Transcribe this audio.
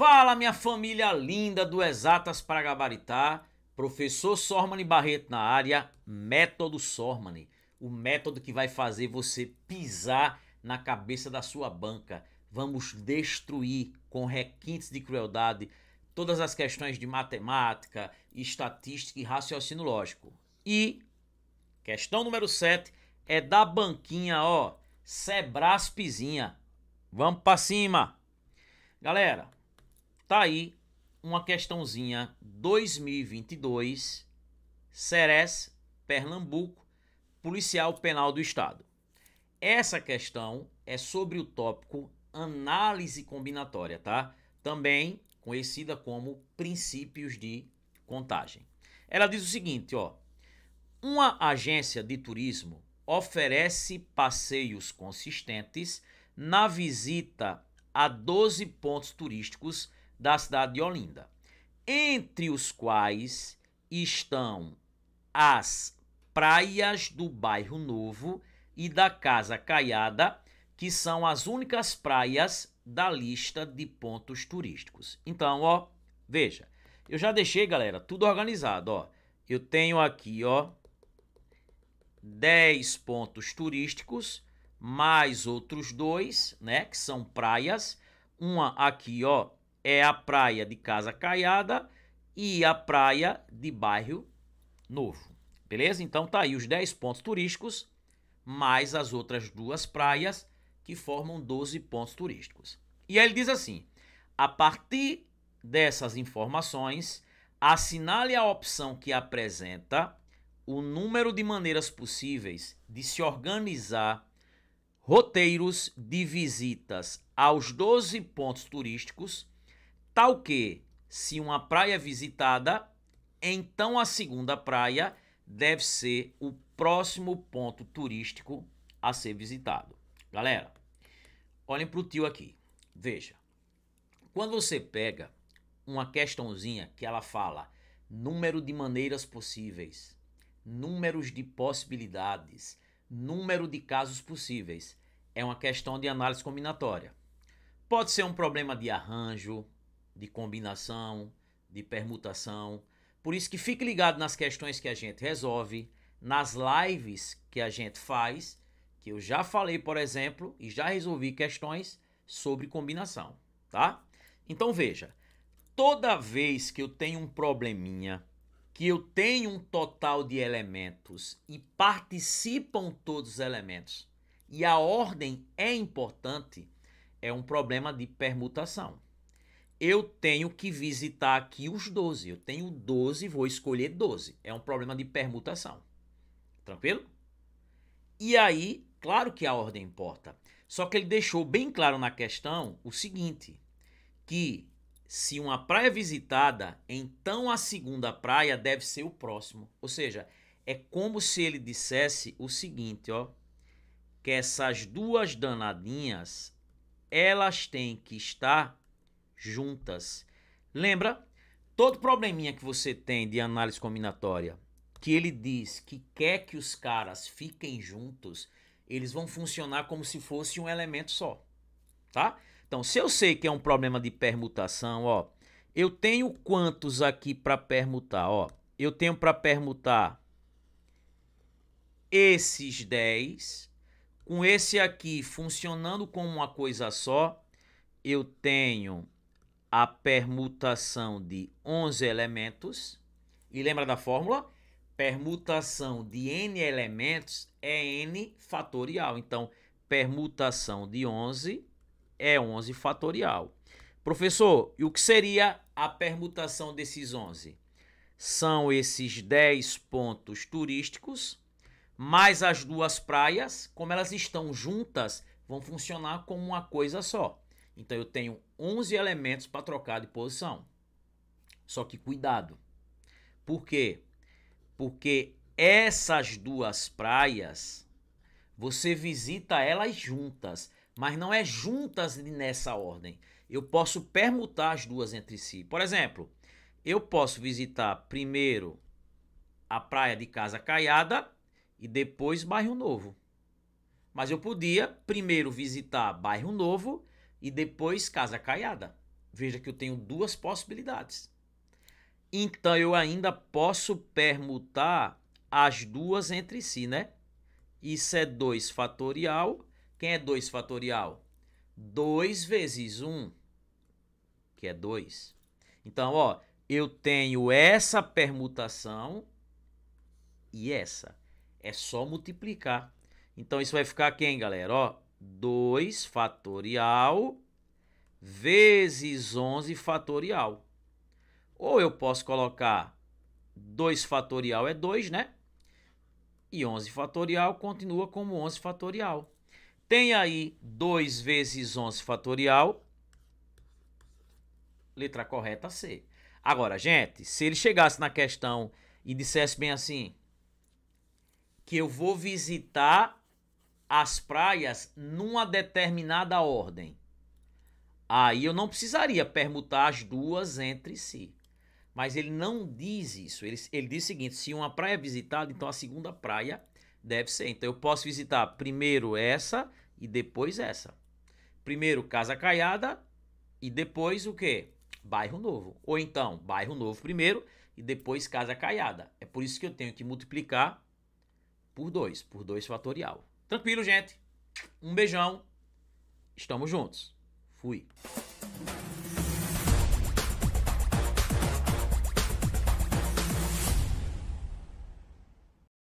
Fala minha família linda do Exatas para Gabaritar, professor Sormani Barreto na área, método Sormani, o método que vai fazer você pisar na cabeça da sua banca. Vamos destruir com requintes de crueldade todas as questões de matemática, estatística e raciocínio lógico. E questão número 7 é da banquinha, ó, pizinha, Vamos para cima. Galera, Tá aí uma questãozinha 2022, Ceres, Pernambuco, Policial Penal do Estado. Essa questão é sobre o tópico análise combinatória, tá? Também conhecida como princípios de contagem. Ela diz o seguinte, ó: Uma agência de turismo oferece passeios consistentes na visita a 12 pontos turísticos da cidade de Olinda, entre os quais estão as praias do bairro Novo e da Casa Caiada, que são as únicas praias da lista de pontos turísticos. Então, ó, veja, eu já deixei, galera, tudo organizado, ó. Eu tenho aqui, ó, 10 pontos turísticos, mais outros dois, né, que são praias, uma aqui, ó, é a praia de Casa Caiada e a praia de Bairro Novo. Beleza? Então tá aí os 10 pontos turísticos mais as outras duas praias que formam 12 pontos turísticos. E aí ele diz assim: a partir dessas informações, assinale a opção que apresenta o número de maneiras possíveis de se organizar roteiros de visitas aos 12 pontos turísticos Tal tá que, se uma praia é visitada, então a segunda praia deve ser o próximo ponto turístico a ser visitado. Galera, olhem para o tio aqui. Veja, quando você pega uma questãozinha que ela fala número de maneiras possíveis, números de possibilidades, número de casos possíveis, é uma questão de análise combinatória. Pode ser um problema de arranjo, de combinação, de permutação. Por isso que fique ligado nas questões que a gente resolve, nas lives que a gente faz, que eu já falei, por exemplo, e já resolvi questões sobre combinação, tá? Então veja, toda vez que eu tenho um probleminha, que eu tenho um total de elementos e participam todos os elementos, e a ordem é importante, é um problema de permutação eu tenho que visitar aqui os 12. Eu tenho 12, vou escolher 12. É um problema de permutação. Tranquilo? E aí, claro que a ordem importa. Só que ele deixou bem claro na questão o seguinte: que se uma praia é visitada, então a segunda praia deve ser o próximo. Ou seja, é como se ele dissesse o seguinte, ó, que essas duas danadinhas, elas têm que estar juntas. Lembra? Todo probleminha que você tem de análise combinatória, que ele diz que quer que os caras fiquem juntos, eles vão funcionar como se fosse um elemento só, tá? Então, se eu sei que é um problema de permutação, ó, eu tenho quantos aqui para permutar, ó? Eu tenho para permutar esses 10 com esse aqui funcionando como uma coisa só, eu tenho a permutação de 11 elementos. E lembra da fórmula? Permutação de n elementos é n fatorial. Então, permutação de 11 é 11 fatorial. Professor, e o que seria a permutação desses 11? São esses 10 pontos turísticos, mais as duas praias, como elas estão juntas, vão funcionar como uma coisa só. Então eu tenho 11 elementos para trocar de posição. Só que cuidado. Por quê? Porque essas duas praias você visita elas juntas, mas não é juntas nessa ordem. Eu posso permutar as duas entre si. Por exemplo, eu posso visitar primeiro a praia de Casa Caiada e depois Bairro Novo. Mas eu podia primeiro visitar Bairro Novo e depois casa caiada. Veja que eu tenho duas possibilidades. Então eu ainda posso permutar as duas entre si, né? Isso é 2 fatorial. Quem é 2 fatorial? 2 vezes 1, um, que é 2. Então, ó, eu tenho essa permutação e essa. É só multiplicar. Então, isso vai ficar quem, galera? Ó, 2 fatorial vezes 11 fatorial. Ou eu posso colocar 2 fatorial é 2, né? E 11 fatorial continua como 11 fatorial. Tem aí 2 vezes 11 fatorial. Letra correta C. Agora, gente, se ele chegasse na questão e dissesse bem assim, que eu vou visitar as praias numa determinada ordem. Aí eu não precisaria permutar as duas entre si. Mas ele não diz isso. Ele, ele diz o seguinte: se uma praia é visitada, então a segunda praia deve ser. Então eu posso visitar primeiro essa e depois essa. Primeiro Casa Caiada e depois o quê? Bairro Novo. Ou então, Bairro Novo primeiro e depois Casa Caiada. É por isso que eu tenho que multiplicar por 2, por 2 fatorial. Tranquilo, gente. Um beijão. Estamos juntos. Fui.